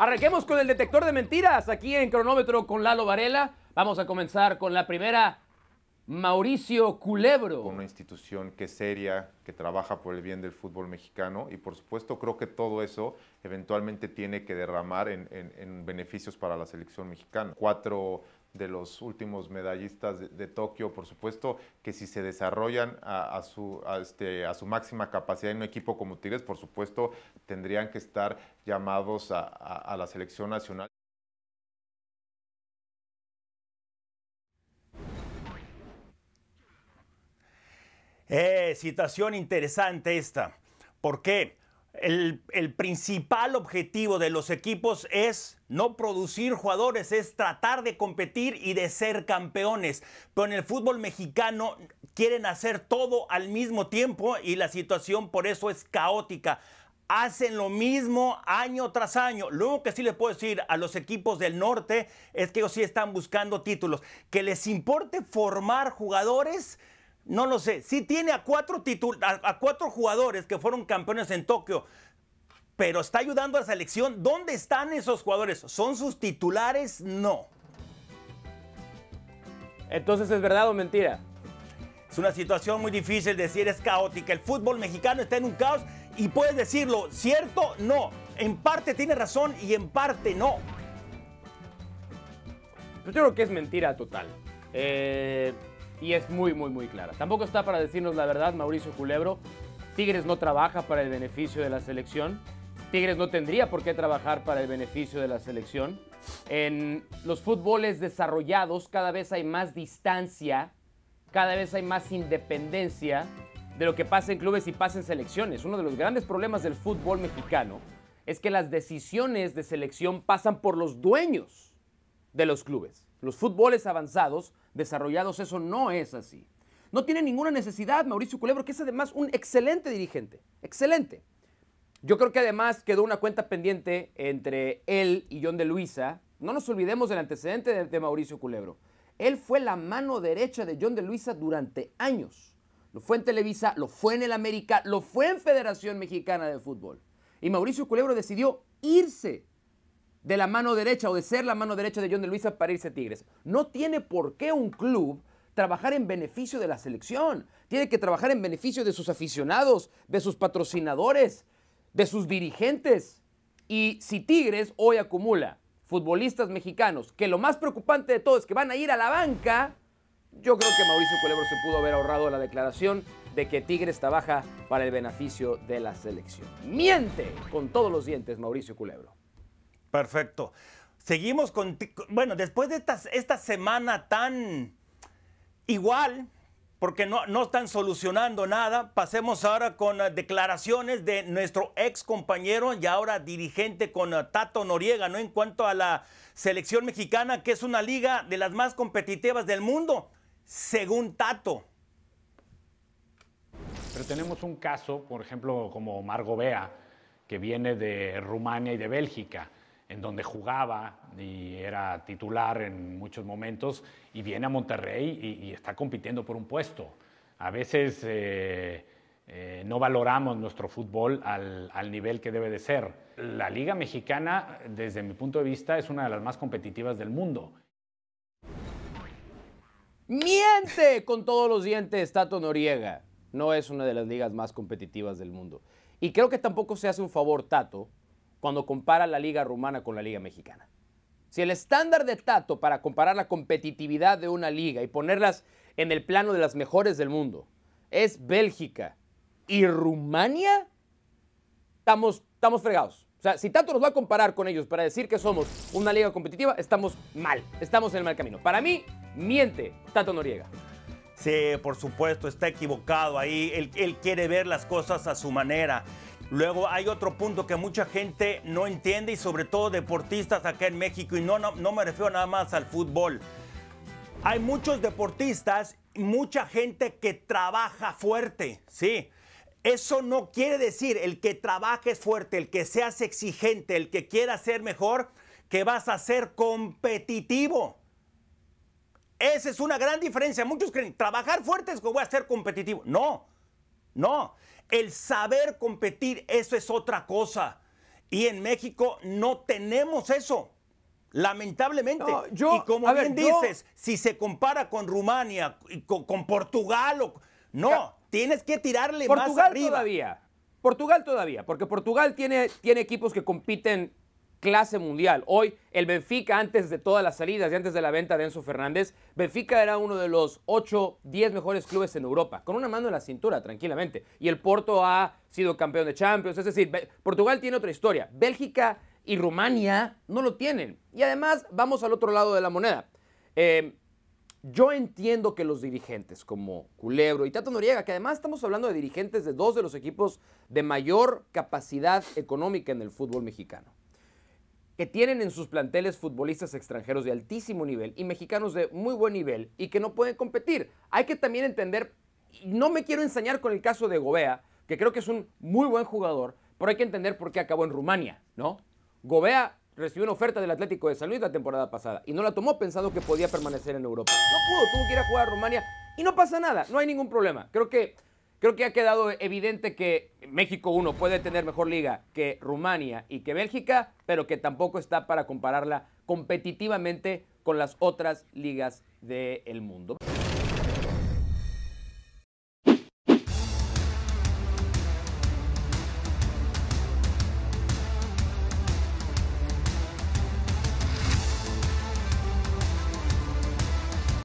Arranquemos con el detector de mentiras aquí en cronómetro con Lalo Varela. Vamos a comenzar con la primera. Mauricio Culebro. Una institución que es seria, que trabaja por el bien del fútbol mexicano y por supuesto creo que todo eso eventualmente tiene que derramar en, en beneficios para la selección mexicana. Cuatro de los últimos medallistas de, Tokio, por supuesto que si se desarrollan este, a, su, máxima capacidad en un equipo como Tigres, por supuesto tendrían que estar llamados a, la selección nacional. Eh, situación interesante esta. ¿Por qué? el, principal objetivo de los equipos es no producir jugadores, es tratar de competir y de ser campeones. Pero en el fútbol mexicano quieren hacer todo al mismo tiempo y la situación por eso es caótica. Hacen lo mismo año tras año. Lo único que sí les puedo decir a los equipos del norte es que ellos sí están buscando títulos. Que les importe formar jugadores no lo sé. Si tiene a cuatro, jugadores que fueron campeones en Tokio, pero está ayudando a la selección. ¿Dónde están esos jugadores? ¿Son sus titulares? No. Entonces, ¿es verdad o mentira? Es una situación muy difícil decir, es caótica. El fútbol mexicano está en un caos y puedes decirlo, ¿cierto? No. En parte tiene razón y en parte no. Yo creo que es mentira total. Eh, y es muy, muy, muy clara. Tampoco está para decirnos la verdad Mauricio Culebro. Tigres no trabaja para el beneficio de la selección. Tigres no tendría por qué trabajar para el beneficio de la selección. En los fútboles desarrollados cada vez hay más distancia, cada vez hay más independencia de lo que pasa en clubes y pasa en selecciones. Uno de los grandes problemas del fútbol mexicano es que las decisiones de selección pasan por los dueños de los clubes. Los fútboles avanzados, desarrollados, eso no es así. No tiene ninguna necesidad Mauricio Culebro, que es además un excelente dirigente, excelente. Yo creo que además quedó una cuenta pendiente entre él y John de Luisa. No nos olvidemos del antecedente de, Mauricio Culebro. Él fue la mano derecha de John de Luisa durante años. Lo fue en Televisa, lo fue en el América, lo fue en Federación Mexicana de Fútbol. Y Mauricio Culebro decidió irse de la mano derecha o de ser la mano derecha de John de Luisa para irse a Tigres. No tiene por qué un club trabajar en beneficio de la selección. Tiene que trabajar en beneficio de sus aficionados, de sus patrocinadores, de sus dirigentes. Y si Tigres hoy acumula futbolistas mexicanos, que lo más preocupante de todo es que van a ir a la banca, yo creo que Mauricio Culebro se pudo haber ahorrado la declaración de que Tigres trabaja para el beneficio de la selección. Miente con todos los dientes Mauricio Culebro. Perfecto. Seguimos con, bueno, después de esta, esta semana tan igual, porque no, no, están solucionando nada. Pasemos ahora con eh, declaraciones de nuestro ex compañero y ahora dirigente con eh, Tato Noriega, ¿no? En cuanto a la selección mexicana, que es una liga de las más competitivas del mundo, según Tato. Pero tenemos un caso, por ejemplo, como Margo Bea, que viene de Rumania y de Bélgica en donde jugaba y era titular en muchos momentos, y viene a Monterrey y, está compitiendo por un puesto. A veces eh, eh, no valoramos nuestro fútbol al, al, nivel que debe de ser. La Liga Mexicana, desde mi punto de vista, es una de las más competitivas del mundo. Miente con todos los dientes, Tato Noriega. No es una de las ligas más competitivas del mundo. Y creo que tampoco se hace un favor, Tato, cuando compara la liga rumana con la liga mexicana. Si el estándar de Tato para comparar la competitividad de una liga y ponerlas en el plano de las mejores del mundo es Bélgica y Rumania, estamos, estamos fregados. O sea, si Tato nos va a comparar con ellos para decir que somos una liga competitiva, estamos mal, estamos en el mal camino. Para mí, miente Tato Noriega. Sí, por supuesto, está equivocado ahí. Él, él quiere ver las cosas a su manera. Luego hay otro punto que mucha gente no entiende y sobre todo deportistas acá en México y no, no, me refiero nada más al fútbol. Hay muchos deportistas, mucha gente que trabaja fuerte, ¿sí? Eso no quiere decir el que trabajes fuerte, el que seas exigente, el que quiera ser mejor, que vas a ser competitivo. Esa es una gran diferencia. Muchos creen, trabajar fuerte es que voy a ser competitivo. No, no, el saber competir, eso es otra cosa. Y en México no tenemos eso. Lamentablemente. y como bien dices, si se compara con Rumania, con, Portugal, o... no, tienes que tirarle más arriba. Todavía. Portugal todavía, porque Portugal tiene, tiene equipos que compiten clase mundial. Hoy el Benfica, antes de todas las salidas y antes de la venta de Enzo Fernández, Benfica era uno de los 8, 10 mejores clubes en Europa, con una mano en la cintura, tranquilamente. Y el Porto ha sido campeón de Champions, es decir, Portugal tiene otra historia. Bélgica y Rumania no lo tienen. Y además, vamos al otro lado de la moneda. Em, yo entiendo que los dirigentes como Culebro y Tato Noriega, que además estamos hablando de dirigentes de dos de los equipos de mayor capacidad económica en el fútbol mexicano, que tienen en sus planteles futbolistas extranjeros de altísimo nivel y mexicanos de muy buen nivel y que no pueden competir. Hay que también entender, no me quiero ensañar con el caso de Gobea, que creo que es un muy buen jugador, pero hay que entender por qué acabó en Rumania, ¿no? Gobea recibió una oferta del Atlético de San Luis la temporada pasada y no la tomó pensando que podía permanecer en Europa. No pudo, tuvo que ir a jugar a Rumania y no pasa nada, no hay ningún problema. Creo que Creo que ha quedado evidente que México, uno, puede tener mejor liga que Rumania y que Bélgica, pero que tampoco está para compararla competitivamente con las otras ligas del mundo.